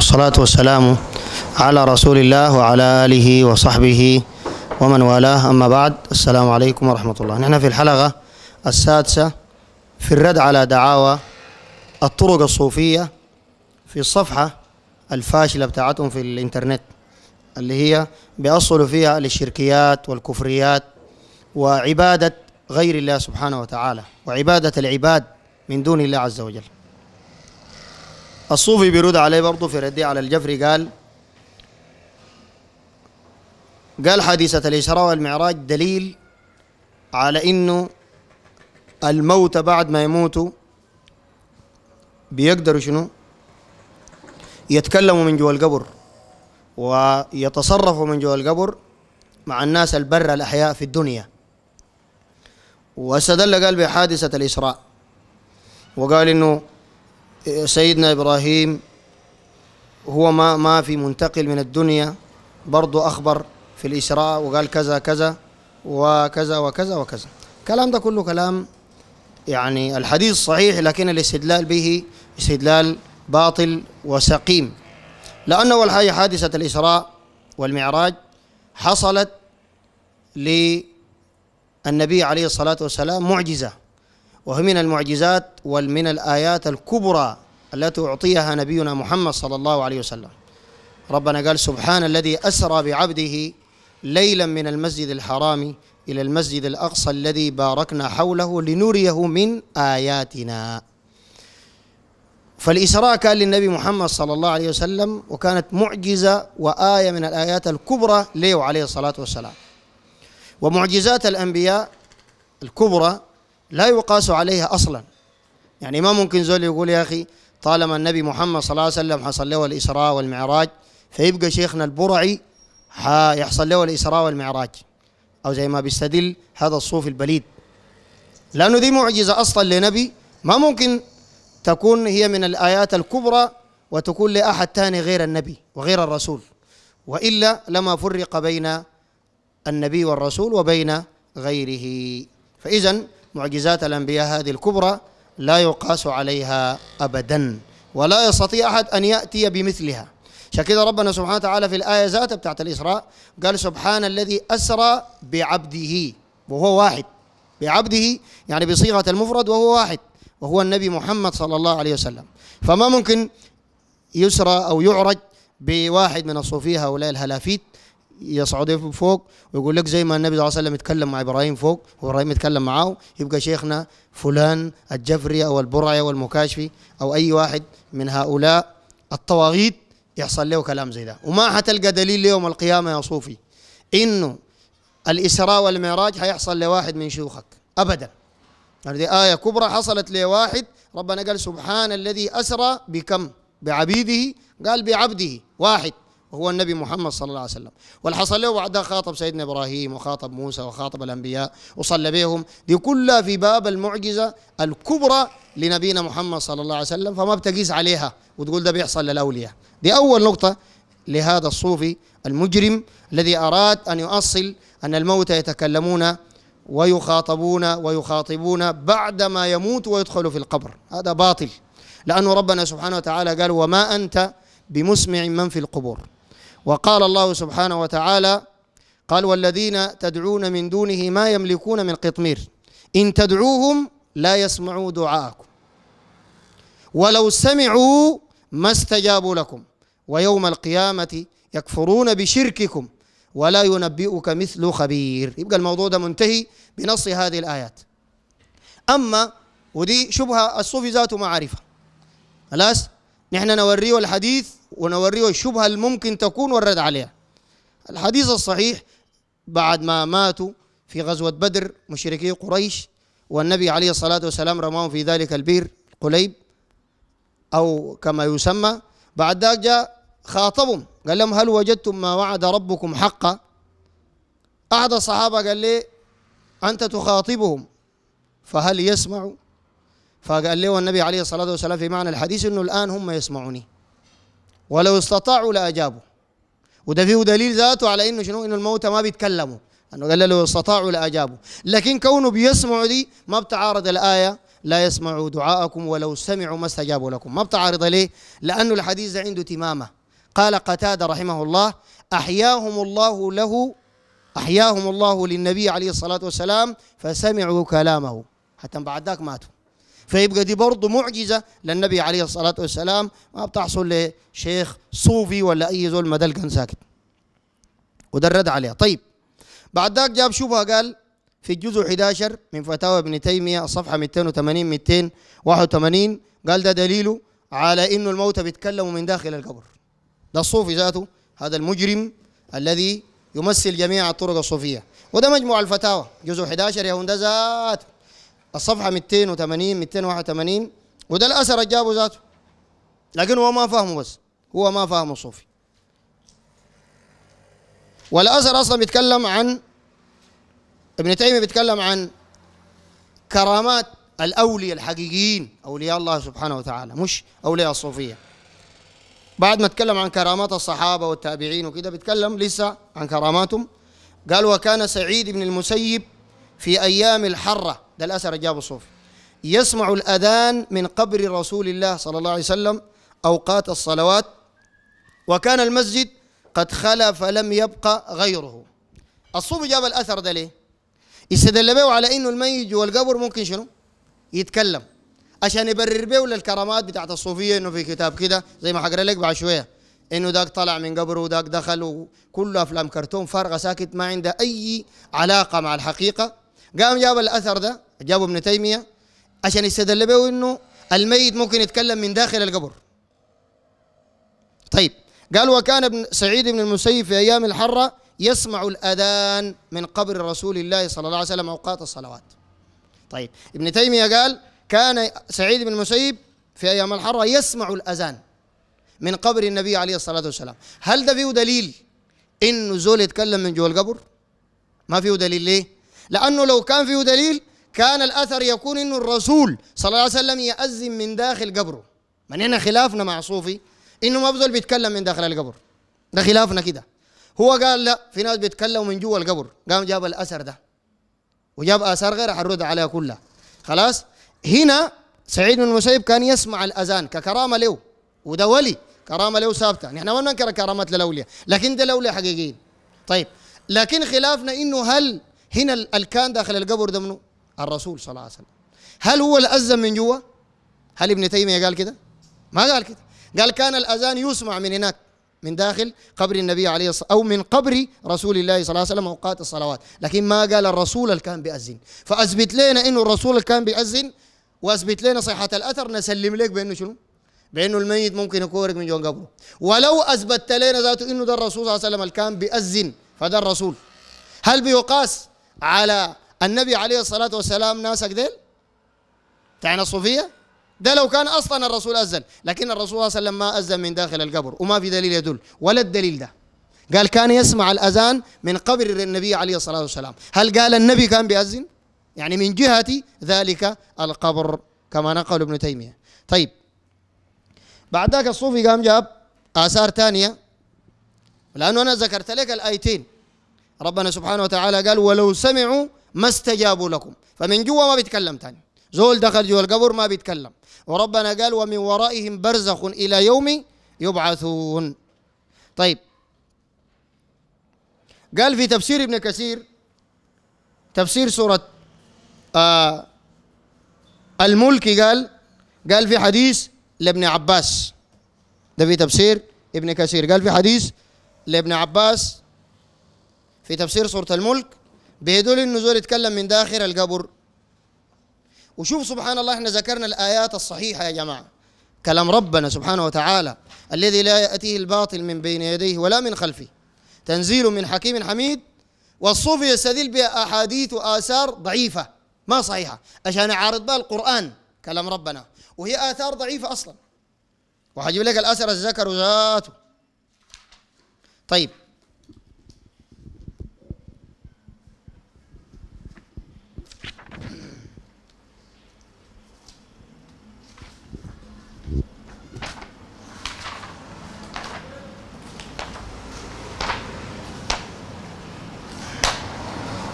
والصلاة والسلام على رسول الله وعلى آله وصحبه ومن والاه أما بعد السلام عليكم ورحمة الله نحن في الحلقة السادسة في الرد على دعاوى الطرق الصوفية في الصفحة الفاشلة بتاعتهم في الإنترنت اللي هي بيأصلوا فيها للشركيات والكفريات وعبادة غير الله سبحانه وتعالى وعبادة العباد من دون الله عز وجل الصوفي بيرد عليه برضه في رده على الجفري قال قال حادثة الإسراء والمعراج دليل على إنه الموت بعد ما يموتوا بيقدروا شنو يتكلموا من جوا القبر ويتصرفوا من جوا القبر مع الناس البر الأحياء في الدنيا واستدل قال بحادثة الإسراء وقال إنه سيدنا إبراهيم هو ما ما في منتقل من الدنيا برضو أخبر في الإسراء وقال كذا كذا وكذا وكذا وكذا كلام ده كله كلام يعني الحديث صحيح لكن الاستدلال به استدلال باطل وسقيم لأنه الحقيقة حادثة الإسراء والمعراج حصلت للنبي عليه الصلاة والسلام معجزة وهي من المعجزات ومن الآيات الكبرى التي أعطيها نبينا محمد صلى الله عليه وسلم ربنا قال سبحان الذي أسرى بعبده ليلا من المسجد الحرام إلى المسجد الأقصى الذي باركنا حوله لنريه من آياتنا فالإسراء كان للنبي محمد صلى الله عليه وسلم وكانت معجزة وآية من الآيات الكبرى له عليه الصلاة والسلام ومعجزات الأنبياء الكبرى لا يقاس عليها أصلا يعني ما ممكن زول يقول يا أخي طالما النبي محمد صلى الله عليه وسلم حصل له الإسراء والمعراج فيبقى شيخنا البرعي حيحصل له الإسراء والمعراج أو زي ما بيستدل هذا الصوفي البليد لأنه دي معجزة أصلا لنبي ما ممكن تكون هي من الآيات الكبرى وتكون لأحد ثاني غير النبي وغير الرسول وإلا لما فرق بين النبي والرسول وبين غيره فإذا معجزات الأنبياء هذه الكبرى لا يقاس عليها أبدا ولا يستطيع أحد أن يأتي بمثلها عشان كده ربنا سبحانه وتعالى في الآية ذاتها بتاعت الإسراء قال سبحان الذي أسرى بعبده وهو واحد بعبده يعني بصيغة المفرد وهو واحد وهو النبي محمد صلى الله عليه وسلم فما ممكن يسرى أو يعرج بواحد من الصوفية هؤلاء الهلافيت يصعد فوق ويقول لك زي ما النبي صلى الله عليه وسلم يتكلم مع ابراهيم فوق وابراهيم يتكلم معاه يبقى شيخنا فلان الجفري او البرعي او المكاشفي او اي واحد من هؤلاء الطواغيت يحصل له كلام زي ده وما حتلقى دليل يوم القيامه يا صوفي انه الاسراء والمعراج حيحصل لواحد من شيوخك ابدا هذه ايه كبرى حصلت لواحد ربنا قال سبحان الذي اسرى بكم بعبيده قال بعبده واحد وهو النبي محمد صلى الله عليه وسلم والحصل له بعدها خاطب سيدنا إبراهيم وخاطب موسى وخاطب الأنبياء وصلى بهم دي كلها في باب المعجزة الكبرى لنبينا محمد صلى الله عليه وسلم فما بتقيس عليها وتقول ده بيحصل للأولياء دي أول نقطة لهذا الصوفي المجرم الذي أراد أن يؤصل أن الموتى يتكلمون ويخاطبون ويخاطبون بعدما يموت ويدخل في القبر هذا باطل لأن ربنا سبحانه وتعالى قال وما أنت بمسمع من في القبور وقال الله سبحانه وتعالى قال والذين تدعون من دونه ما يملكون من قطمير إن تدعوهم لا يسمعوا دعاءكم ولو سمعوا ما استجابوا لكم ويوم القيامة يكفرون بشرككم ولا ينبئك مثل خبير يبقى الموضوع ده منتهي بنص هذه الآيات أما ودي شبهة الصوفي ذاته ما عارفها خلاص نحن نوريه الحديث ونوريه الشبهة الممكن تكون والرد عليها الحديث الصحيح بعد ما ماتوا في غزوة بدر مشركي قريش والنبي عليه الصلاة والسلام رماهم في ذلك البير قليب أو كما يسمى بعد ذلك جاء خاطبهم قال لهم هل وجدتم ما وعد ربكم حقا أحد الصحابة قال لي أنت تخاطبهم فهل يسمعوا فقال له النبي عليه الصلاة والسلام في معنى الحديث أنه الآن هم يسمعوني ولو استطاعوا لاجابوا وده فيه دليل ذاته على انه شنو انه الموتى ما بيتكلموا انه قال لو استطاعوا لاجابوا لكن كونه بيسمعوا دي ما بتعارض الايه لا يسمعوا دعاءكم ولو سمعوا ما استجابوا لكم ما بتعارض ليه لانه الحديث عنده تمامه قال قتاده رحمه الله احياهم الله له احياهم الله للنبي عليه الصلاه والسلام فسمعوا كلامه حتى بعد ذاك ماتوا فيبقى دي برضه معجزه للنبي عليه الصلاه والسلام ما بتحصل لشيخ صوفي ولا اي زول ما كان ساكت وده الرد عليها طيب بعد ذاك جاب شبهه قال في الجزء 11 من فتاوى ابن تيميه الصفحه 280 281 قال ده دليله على انه الموتى بيتكلموا من داخل القبر ده الصوفي ذاته هذا المجرم الذي يمثل جميع الطرق الصوفيه وده مجموع الفتاوى جزء 11 يا هندزات الصفحة 280 281 وده الأثر جابه ذاته لكن هو ما فاهمه بس هو ما فاهمه صوفي والأثر أصلا بيتكلم عن ابن تيمية بيتكلم عن كرامات الأولياء الحقيقيين أولياء الله سبحانه وتعالى مش أولياء الصوفية بعد ما تكلم عن كرامات الصحابة والتابعين وكده بيتكلم لسه عن كراماتهم قال وكان سعيد بن المسيب في أيام الحرة ده الأثر جابه الصوفي يسمع الأذان من قبر رسول الله صلى الله عليه وسلم أوقات الصلوات وكان المسجد قد خلى فلم يبقى غيره الصوفي جاب الأثر ده ليه؟ استدل به على إنه الميت جوا القبر ممكن شنو؟ يتكلم عشان يبرر به للكرامات بتاعت الصوفية إنه في كتاب كده زي ما حقرا لك بعد شوية إنه داك طلع من قبره وداك دخل وكل أفلام كرتون فارغة ساكت ما عنده أي علاقة مع الحقيقة قام جاب الأثر ده جابوا ابن تيميه عشان يستدل به انه الميت ممكن يتكلم من داخل القبر طيب قال وكان ابن سعيد بن المسيب في ايام الحره يسمع الاذان من قبر رسول الله صلى الله عليه وسلم اوقات الصلوات طيب ابن تيميه قال كان سعيد بن المسيب في ايام الحره يسمع الاذان من قبر النبي عليه الصلاه والسلام هل ده فيه دليل انه زول يتكلم من جوا القبر ما فيه دليل ليه لانه لو كان فيه دليل كان الأثر يكون انه الرسول صلى الله عليه وسلم يأذن من داخل قبره من هنا خلافنا مع صوفي انه ما بزول بيتكلم من داخل القبر ده خلافنا كده هو قال لا في ناس بيتكلموا من جوا القبر قام جاب الاثر ده وجاب اثار غير حرد عليها كلها خلاص هنا سعيد بن المسيب كان يسمع الاذان ككرامه له وده ولي كرامه له ثابته نحن ما بننكر كرامات للاولياء لكن ده الاولياء حقيقيين طيب لكن خلافنا انه هل هنا الكان داخل القبر ده منه الرسول صلى الله عليه وسلم هل هو الأذن من جوا هل ابن تيمية قال كده ما قال كده قال كان الأذان يسمع من هناك من داخل قبر النبي عليه الصلاة أو من قبر رسول الله صلى الله عليه وسلم أوقات الصلوات لكن ما قال الرسول اللي كان بيأذن فأثبت لنا إنه الرسول اللي كان بيأذن وأثبت لنا صحة الأثر نسلم لك بأنه شنو بأنه الميت ممكن يكورك من جون قبره ولو أثبت لنا ذاته إنه ده الرسول صلى الله عليه وسلم اللي كان بيأذن فده الرسول هل بيقاس على النبي عليه الصلاة والسلام ناسك ديل تعنى الصوفية ده لو كان أصلا الرسول أذن لكن الرسول صلى الله عليه وسلم ما أذن من داخل القبر وما في دليل يدل ولا الدليل ده قال كان يسمع الأذان من قبر النبي عليه الصلاة والسلام هل قال النبي كان بيأذن يعني من جهة ذلك القبر كما نقل ابن تيمية طيب بعد ذاك الصوفي قام جاب آثار ثانية لأنه أنا ذكرت لك الآيتين ربنا سبحانه وتعالى قال ولو سمعوا ما استجابوا لكم فمن جوا ما بيتكلم تاني زول دخل جوا القبر ما بيتكلم وربنا قال ومن ورائهم برزخ إلى يوم يبعثون طيب قال في تفسير ابن كثير تفسير سورة آه الملك قال قال في حديث لابن عباس ده في تفسير ابن كثير قال في حديث لابن عباس في تفسير سورة الملك بيدل النزول يتكلم من داخل القبر وشوف سبحان الله احنا ذكرنا الآيات الصحيحة يا جماعة كلام ربنا سبحانه وتعالى الذي لا يأتيه الباطل من بين يديه ولا من خلفه تنزيل من حكيم حميد والصوفي يستدل بأحاديث وآثار ضعيفة ما صحيحة عشان يعارض بها القرآن كلام ربنا وهي آثار ضعيفة أصلا وحجيب لك الأثر الذكر ذاته طيب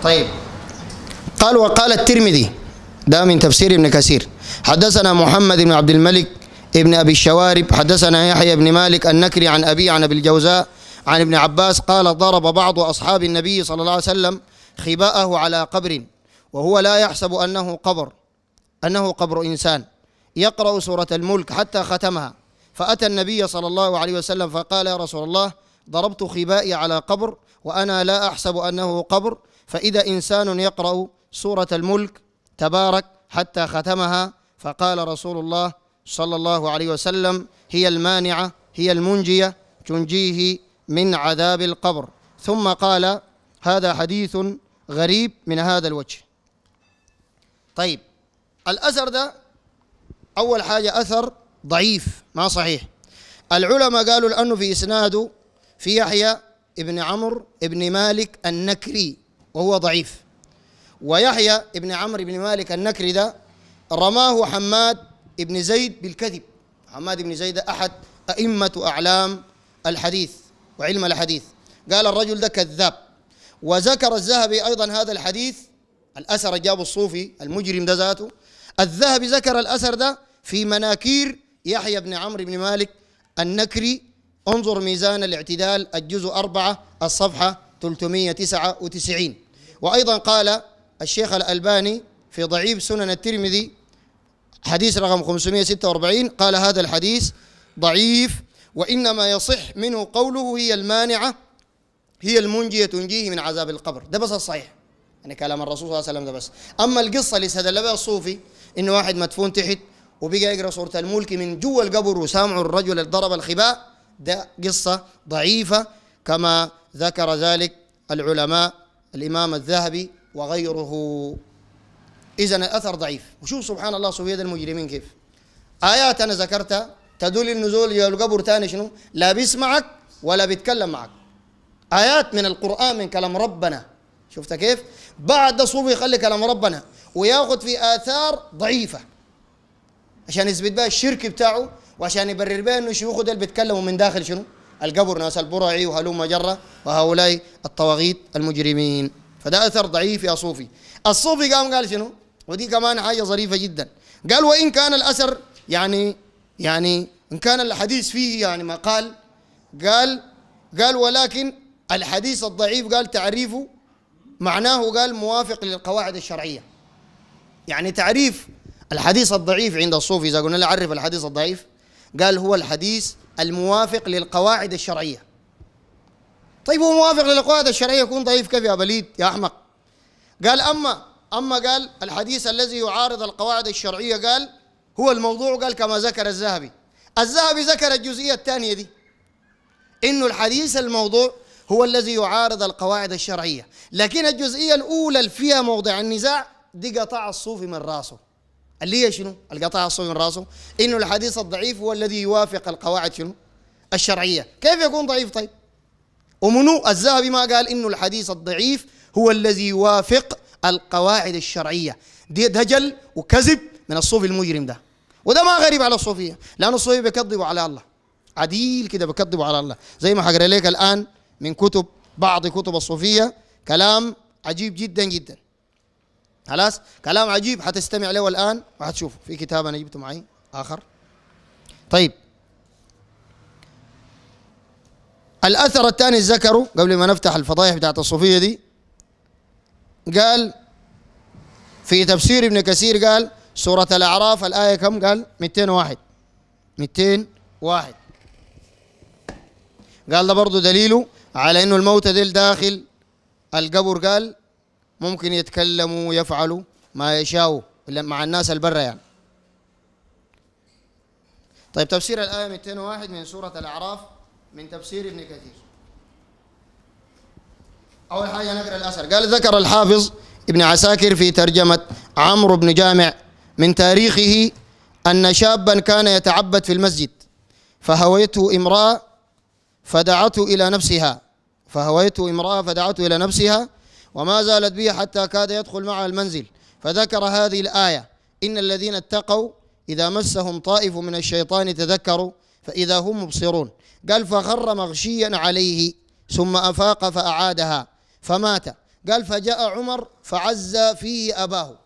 طيب قال وقال الترمذي ده من تفسير ابن كثير حدثنا محمد بن عبد الملك ابن أبي الشوارب حدثنا يحيى بن مالك النكري عن أبي عن أبي الجوزاء عن ابن عباس قال ضرب بعض أصحاب النبي صلى الله عليه وسلم خباءه على قبر وهو لا يحسب أنه قبر أنه قبر إنسان يقرأ سورة الملك حتى ختمها فأتى النبي صلى الله عليه وسلم فقال يا رسول الله ضربت خبائي على قبر وأنا لا أحسب أنه قبر فإذا إنسان يقرأ سورة الملك تبارك حتى ختمها فقال رسول الله صلى الله عليه وسلم هي المانعة هي المنجية تنجيه من عذاب القبر ثم قال هذا حديث غريب من هذا الوجه طيب الأثر ده أول حاجة أثر ضعيف ما صحيح العلماء قالوا لأنه في إسناده في يحيى ابن عمرو ابن مالك النكري وهو ضعيف ويحيى ابن عمرو بن مالك النكري ده رماه حماد ابن زيد بالكذب حماد بن زيد أحد أئمة أعلام الحديث وعلم الحديث قال الرجل ده كذاب وذكر الذهبي أيضا هذا الحديث الأثر جابه الصوفي المجرم ده ذاته الذهبي ذكر الأثر ده في مناكير يحيى بن عمرو بن مالك النكري انظر ميزان الاعتدال الجزء أربعة الصفحة 399 وأيضا قال الشيخ الألباني في ضعيف سنن الترمذي حديث رقم 546 قال هذا الحديث ضعيف وإنما يصح منه قوله هي المانعة هي المنجية تنجيه من عذاب القبر ده بس الصحيح يعني كلام الرسول صلى الله عليه وسلم ده بس أما القصة اللي استدل الصوفي إنه واحد مدفون تحت وبقى يقرأ سورة الملك من جوا القبر وسامع الرجل ضرب الخباء ده قصة ضعيفة كما ذكر ذلك العلماء الإمام الذهبي وغيره إذا الأثر ضعيف وشوف سبحان الله سويد المجرمين كيف آيات أنا ذكرتها تدل النزول القبر تاني شنو لا بيسمعك ولا بيتكلم معك آيات من القرآن من كلام ربنا شفت كيف بعد ده صوب يخلي كلام ربنا وياخذ في آثار ضعيفة عشان يثبت بها الشرك بتاعه وعشان يبرر بها انه شيوخه ده اللي بيتكلموا من داخل شنو القبر ناس البرعي وهلوم جرة وهؤلاء الطواغيت المجرمين فده أثر ضعيف يا صوفي الصوفي قام قال شنو ودي كمان حاجة ظريفة جدا قال وإن كان الأثر يعني يعني إن كان الحديث فيه يعني قال قال قال ولكن الحديث الضعيف قال تعريفه معناه قال موافق للقواعد الشرعية يعني تعريف الحديث الضعيف عند الصوفي إذا قلنا له عرف الحديث الضعيف قال هو الحديث الموافق للقواعد الشرعية طيب هو موافق للقواعد الشرعية يكون ضعيف كيف يا بليد يا أحمق قال أما أما قال الحديث الذي يعارض القواعد الشرعية قال هو الموضوع قال كما ذكر الذهبي الذهبي ذكر الجزئية الثانية دي إنه الحديث الموضوع هو الذي يعارض القواعد الشرعية لكن الجزئية الأولى اللي فيها موضع النزاع دي قطع الصوفي من راسه اللي هي شنو؟ القطاع الصوفي من راسه انه الحديث الضعيف هو الذي يوافق القواعد شنو؟ الشرعيه، كيف يكون ضعيف طيب؟ ومنو الذهبي ما قال انه الحديث الضعيف هو الذي يوافق القواعد الشرعيه، دي دجل وكذب من الصوفي المجرم ده. وده ما غريب على الصوفيه، لأن الصوفيه بيكذبوا على الله. عديل كده بيكذبوا على الله، زي ما حقرا لك الان من كتب بعض كتب الصوفيه كلام عجيب جدا جدا. خلاص كلام عجيب حتستمع له الآن وحتشوفه في كتاب أنا جبته معي آخر طيب الأثر الثاني ذكره قبل ما نفتح الفضائح بتاعت الصوفية دي قال في تفسير ابن كثير قال سورة الأعراف الآية كم قال 201 201 قال ده برضه دليله على انه الموت ديل داخل القبر قال ممكن يتكلموا ويفعلوا ما يشاءوا مع الناس البرة يعني طيب تفسير الآية 201 من سورة الأعراف من تفسير ابن كثير أول حاجة نقرأ الأثر قال ذكر الحافظ ابن عساكر في ترجمة عمرو بن جامع من تاريخه أن شابا كان يتعبد في المسجد فهويته امرأة فدعته إلى نفسها فهويته امرأة فدعته إلى نفسها وما زالت به حتى كاد يدخل معها المنزل فذكر هذه الآية إن الذين اتقوا إذا مسهم طائف من الشيطان تذكروا فإذا هم مبصرون قال فخر مغشيا عليه ثم أفاق فأعادها فمات قال فجاء عمر فعز فيه أباه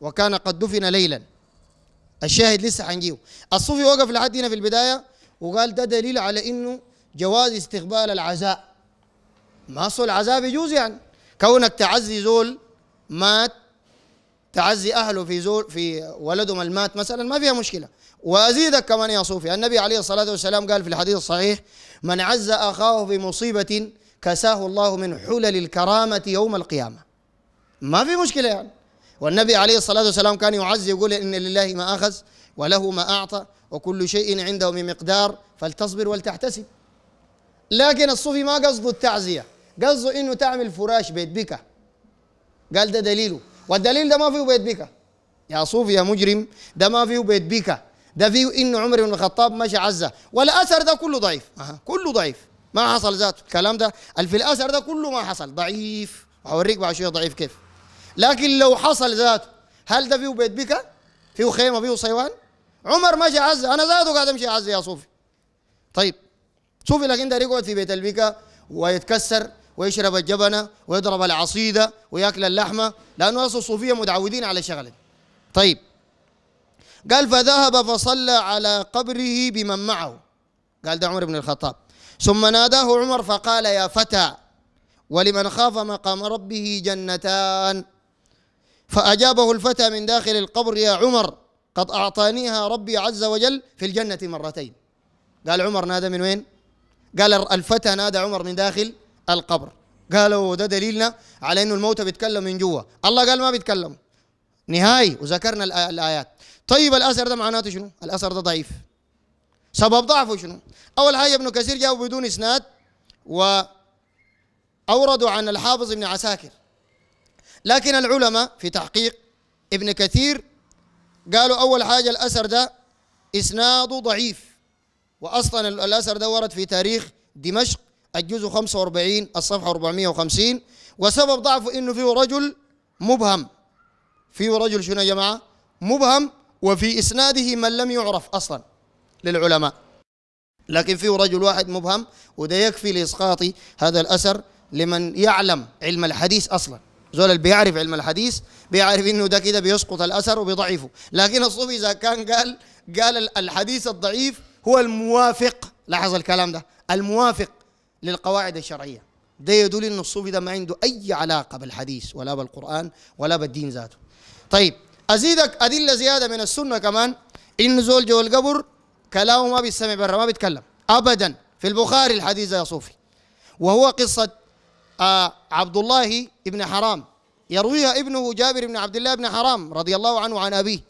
وكان قد دفن ليلا الشاهد لسه حنجيه الصوفي وقف لحد هنا في البداية وقال ده دليل على إنه جواز استقبال العزاء ما صل العزاء بيجوز يعني كونك تعزي زول مات تعزي اهله في زول في ولدهم المات مثلا ما فيها مشكله وازيدك كمان يا صوفي النبي عليه الصلاه والسلام قال في الحديث الصحيح من عز اخاه في مصيبه كساه الله من حلل الكرامه يوم القيامه ما في مشكله يعني والنبي عليه الصلاه والسلام كان يعزي يقول ان لله ما اخذ وله ما اعطى وكل شيء عنده بمقدار فلتصبر ولتحتسب لكن الصوفي ما قصده التعزيه قصده انه تعمل فراش بيت بكا قال ده دليله والدليل ده ما فيه بيت بكا يا صوفي يا مجرم ده ما فيه بيت بكا ده فيه انه عمر بن الخطاب مشى عزه والاثر ده كله ضعيف أه. كله ضعيف ما حصل ذاته الكلام ده في الاثر ده كله ما حصل ضعيف هوريك بعد شويه ضعيف كيف لكن لو حصل ذاته هل ده فيه بيت بكا فيه خيمه فيه صيوان عمر مشى عزه انا ذاته قاعد امشي عزه يا صوفي طيب صوفي لكن ده يقعد في بيت البكا ويتكسر ويشرب الجبنة ويضرب العصيدة ويأكل اللحمة لأنه أصل الصوفية متعودين على شغلة طيب قال فذهب فصلى على قبره بمن معه قال ده عمر بن الخطاب ثم ناداه عمر فقال يا فتى ولمن خاف مقام ربه جنتان فأجابه الفتى من داخل القبر يا عمر قد أعطانيها ربي عز وجل في الجنة مرتين قال عمر نادى من وين؟ قال الفتى نادى عمر من داخل القبر قالوا ده دليلنا على انه الموتى بيتكلم من جوا الله قال ما بيتكلموا نهائي وذكرنا الايات طيب الاثر ده معناته شنو الاثر ده ضعيف سبب ضعفه شنو اول حاجه ابن كثير جاوب بدون اسناد و اوردوا عن الحافظ ابن عساكر لكن العلماء في تحقيق ابن كثير قالوا اول حاجه الاثر ده اسناده ضعيف واصلا الاثر ده ورد في تاريخ دمشق الجزء 45 الصفحة 450 وسبب ضعفه انه فيه رجل مبهم فيه رجل شنو يا جماعة مبهم وفي اسناده من لم يعرف اصلا للعلماء لكن فيه رجل واحد مبهم وده يكفي لاسقاط هذا الاثر لمن يعلم علم الحديث اصلا زول اللي بيعرف علم الحديث بيعرف انه ده كده بيسقط الاثر وبيضعفه لكن الصوفي اذا كان قال قال الحديث الضعيف هو الموافق لاحظ الكلام ده الموافق للقواعد الشرعيه ده يدل ان الصوفي ده ما عنده اي علاقه بالحديث ولا بالقران ولا بالدين ذاته طيب ازيدك ادله زياده من السنه كمان ان زول جو القبر كلامه ما بيسمع برا ما بيتكلم ابدا في البخاري الحديث يا صوفي وهو قصه آه عبد الله ابن حرام يرويها ابنه جابر بن عبد الله بن حرام رضي الله عنه عن ابيه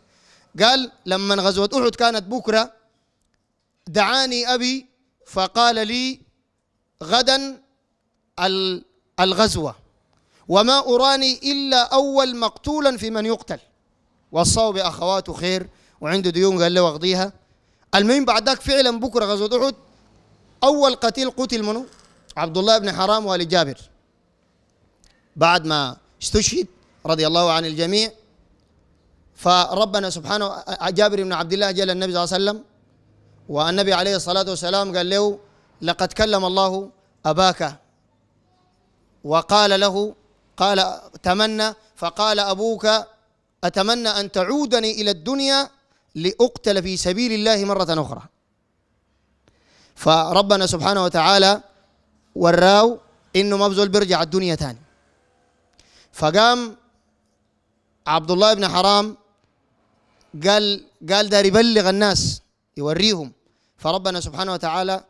قال لما غزوه احد كانت بكره دعاني ابي فقال لي غدا الغزوة وما أراني إلا أول مقتولا في من يقتل وصاه بأخواته خير وعنده ديون قال له واخديها المهم بعد ذاك فعلا بكرة غزوة أحد أول قتيل قتل منه عبد الله بن حرام وآل جابر بعد ما استشهد رضي الله عن الجميع فربنا سبحانه جابر بن عبد الله جل النبي صلى الله عليه وسلم والنبي عليه الصلاة والسلام قال له لقد كلم الله أباك وقال له قال تمنى فقال أبوك أتمنى أن تعودني إلى الدنيا لأقتل في سبيل الله مرة أخرى فربنا سبحانه وتعالى وراه إنه ما بزول بيرجع الدنيا تاني فقام عبد الله بن حرام قال قال داري يبلغ الناس يوريهم فربنا سبحانه وتعالى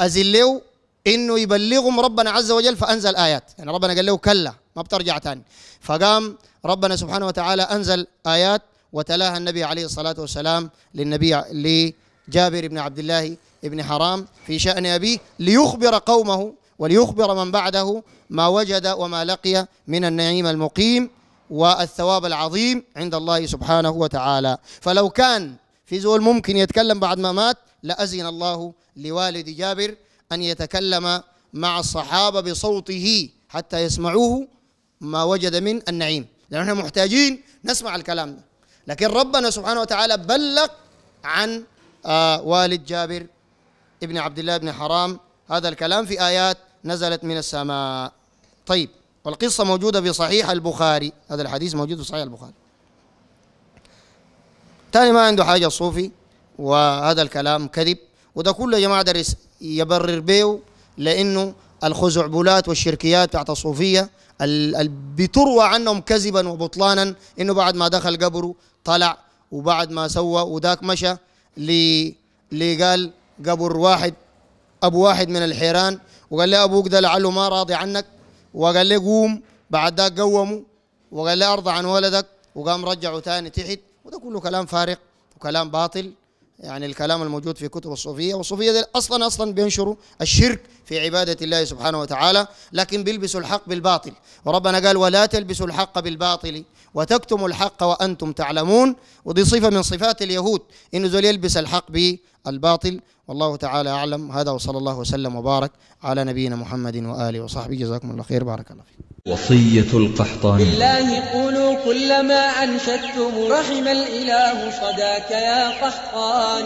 ازلوا انه يبلغهم ربنا عز وجل فانزل ايات يعني ربنا قال له كلا ما بترجع تاني فقام ربنا سبحانه وتعالى انزل ايات وتلاها النبي عليه الصلاه والسلام للنبي لجابر بن عبد الله بن حرام في شان ابيه ليخبر قومه وليخبر من بعده ما وجد وما لقي من النعيم المقيم والثواب العظيم عند الله سبحانه وتعالى فلو كان في زول ممكن يتكلم بعد ما مات لأزن الله لوالد جابر أن يتكلم مع الصحابة بصوته حتى يسمعوه ما وجد من النعيم لأن محتاجين نسمع الكلام ده لكن ربنا سبحانه وتعالى بلغ عن آه، والد جابر ابن عبد الله بن حرام هذا الكلام في آيات نزلت من السماء طيب والقصة موجودة في صحيح البخاري هذا الحديث موجود في صحيح البخاري تاني ما عنده حاجة الصوفي وهذا الكلام كذب وده كله يا جماعه درس يبرر بيه لانه الخزعبلات والشركيات بتاعت الصوفيه اللي بتروى عنهم كذبا وبطلانا انه بعد ما دخل قبره طلع وبعد ما سوى وذاك مشى لي قال قبر واحد ابو واحد من الحيران وقال له ابوك ده لعله ما راضي عنك وقال له قوم بعد ذاك قومه وقال له ارضى عن ولدك وقام رجعه ثاني تحت وده كله كلام فارق وكلام باطل يعني الكلام الموجود في كتب الصوفيه والصوفيه دي اصلا اصلا بينشروا الشرك في عباده الله سبحانه وتعالى لكن بيلبسوا الحق بالباطل وربنا قال ولا تلبسوا الحق بالباطل وتكتموا الحق وانتم تعلمون ودي صفه من صفات اليهود انه زول يلبس الحق الباطل والله تعالى أعلم هذا وصلى الله وسلم وبارك على نبينا محمد وآله وصحبه جزاكم الله خير بارك الله فيكم وصية القحطان بالله قلوا كلما أنشدتم رحم الإله صداك يا قحطان